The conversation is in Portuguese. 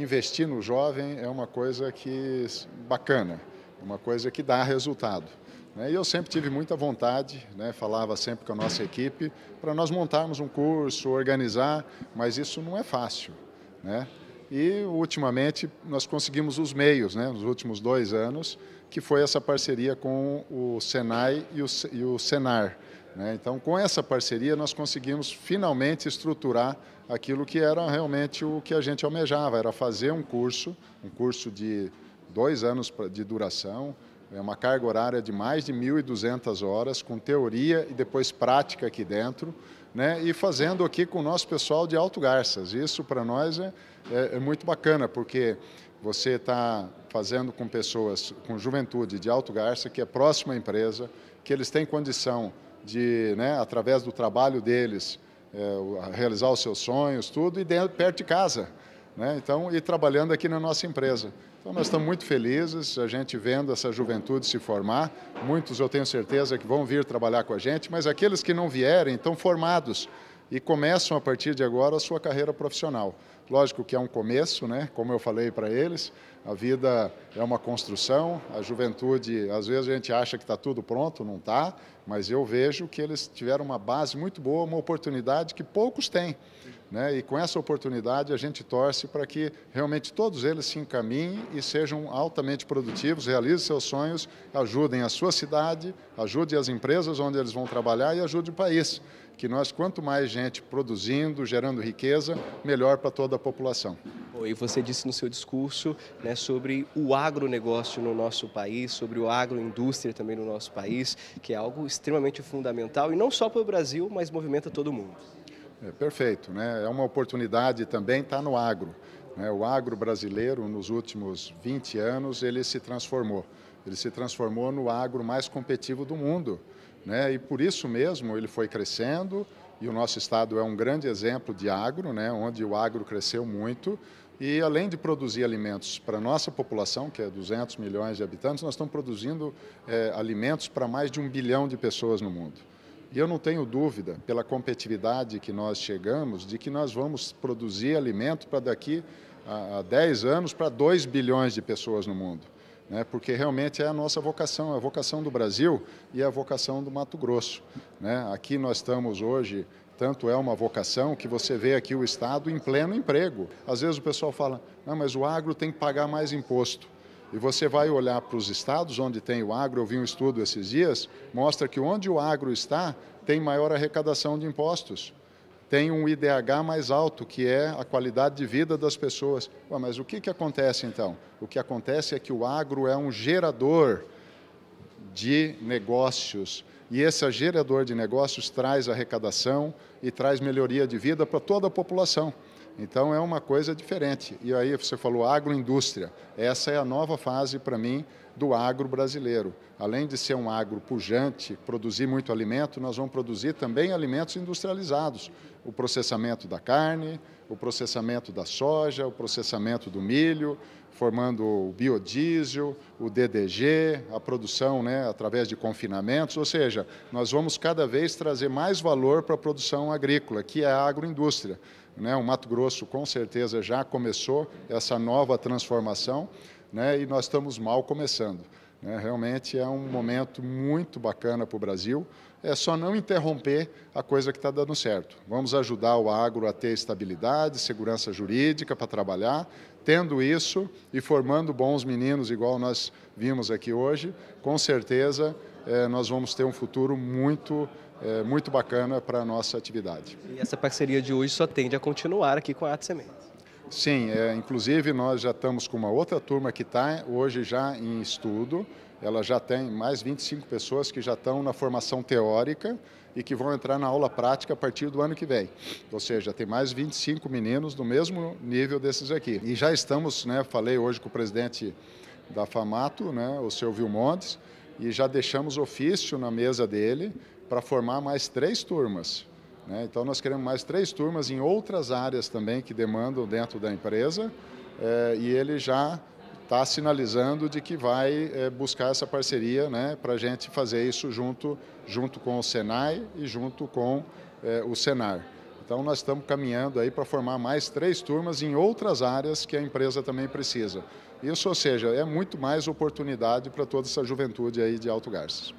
Investir no jovem é uma coisa que bacana, é uma coisa que dá resultado. Né? E eu sempre tive muita vontade, né? falava sempre com a nossa equipe, para nós montarmos um curso, organizar, mas isso não é fácil. Né? E, ultimamente, nós conseguimos os meios, né? nos últimos dois anos, que foi essa parceria com o Senai e o Senar, né? Então, com essa parceria, nós conseguimos finalmente estruturar aquilo que era realmente o que a gente almejava, era fazer um curso, um curso de dois anos de duração, é uma carga horária de mais de 1.200 horas, com teoria e depois prática aqui dentro, né? e fazendo aqui com o nosso pessoal de Alto Garças. Isso, para nós, é, é, é muito bacana, porque você está fazendo com pessoas, com juventude de Alto Garça, que é próxima à empresa, que eles têm condição de, né, através do trabalho deles, é, realizar os seus sonhos, tudo, e dentro, perto de casa. Né? Então, e trabalhando aqui na nossa empresa. Então, nós estamos muito felizes, a gente vendo essa juventude se formar. Muitos, eu tenho certeza, que vão vir trabalhar com a gente, mas aqueles que não vierem estão formados e começam a partir de agora a sua carreira profissional. Lógico que é um começo, né? Como eu falei para eles, a vida é uma construção. A juventude, às vezes a gente acha que está tudo pronto, não está. Mas eu vejo que eles tiveram uma base muito boa, uma oportunidade que poucos têm. Né? E com essa oportunidade a gente torce para que realmente todos eles se encaminhem e sejam altamente produtivos, realizem seus sonhos, ajudem a sua cidade, ajudem as empresas onde eles vão trabalhar e ajudem o país. Que nós, quanto mais gente produzindo, gerando riqueza, melhor para toda a população. E você disse no seu discurso né, sobre o agronegócio no nosso país, sobre o agroindústria também no nosso país, que é algo extremamente fundamental e não só para o Brasil, mas movimenta todo mundo. É, perfeito, né? é uma oportunidade também estar tá no agro. Né? O agro brasileiro, nos últimos 20 anos, ele se transformou. Ele se transformou no agro mais competitivo do mundo. Né? E por isso mesmo ele foi crescendo, e o nosso estado é um grande exemplo de agro, né? onde o agro cresceu muito. E além de produzir alimentos para a nossa população, que é 200 milhões de habitantes, nós estamos produzindo é, alimentos para mais de um bilhão de pessoas no mundo. E eu não tenho dúvida, pela competitividade que nós chegamos, de que nós vamos produzir alimento para daqui a 10 anos para 2 bilhões de pessoas no mundo. Né? Porque realmente é a nossa vocação, é a vocação do Brasil e é a vocação do Mato Grosso. Né? Aqui nós estamos hoje, tanto é uma vocação que você vê aqui o Estado em pleno emprego. Às vezes o pessoal fala, não, mas o agro tem que pagar mais imposto. E você vai olhar para os estados onde tem o agro, eu vi um estudo esses dias, mostra que onde o agro está, tem maior arrecadação de impostos. Tem um IDH mais alto, que é a qualidade de vida das pessoas. Ué, mas o que, que acontece então? O que acontece é que o agro é um gerador de negócios. E esse gerador de negócios traz arrecadação e traz melhoria de vida para toda a população. Então é uma coisa diferente. E aí você falou agroindústria. Essa é a nova fase para mim do agro brasileiro. Além de ser um agro pujante, produzir muito alimento, nós vamos produzir também alimentos industrializados. O processamento da carne, o processamento da soja, o processamento do milho, formando o biodiesel, o DDG, a produção né, através de confinamentos, ou seja, nós vamos cada vez trazer mais valor para a produção agrícola, que é a agroindústria. Né? O Mato Grosso, com certeza, já começou essa nova transformação né, e nós estamos mal começando. Né? Realmente é um momento muito bacana para o Brasil. É só não interromper a coisa que está dando certo. Vamos ajudar o agro a ter estabilidade, segurança jurídica para trabalhar. Tendo isso e formando bons meninos, igual nós vimos aqui hoje, com certeza é, nós vamos ter um futuro muito é, muito bacana para a nossa atividade. E essa parceria de hoje só tende a continuar aqui com a Arte Sementes. Sim, é, inclusive nós já estamos com uma outra turma que está hoje já em estudo. Ela já tem mais 25 pessoas que já estão na formação teórica e que vão entrar na aula prática a partir do ano que vem. Ou seja, tem mais 25 meninos do mesmo nível desses aqui. E já estamos, né, falei hoje com o presidente da FAMATO, né, o seu Vilmontes, e já deixamos ofício na mesa dele para formar mais três turmas. Né? Então, nós queremos mais três turmas em outras áreas também que demandam dentro da empresa eh, e ele já está sinalizando de que vai eh, buscar essa parceria né, para a gente fazer isso junto, junto com o Senai e junto com eh, o Senar. Então, nós estamos caminhando aí para formar mais três turmas em outras áreas que a empresa também precisa. Isso, ou seja, é muito mais oportunidade para toda essa juventude aí de Alto Garças.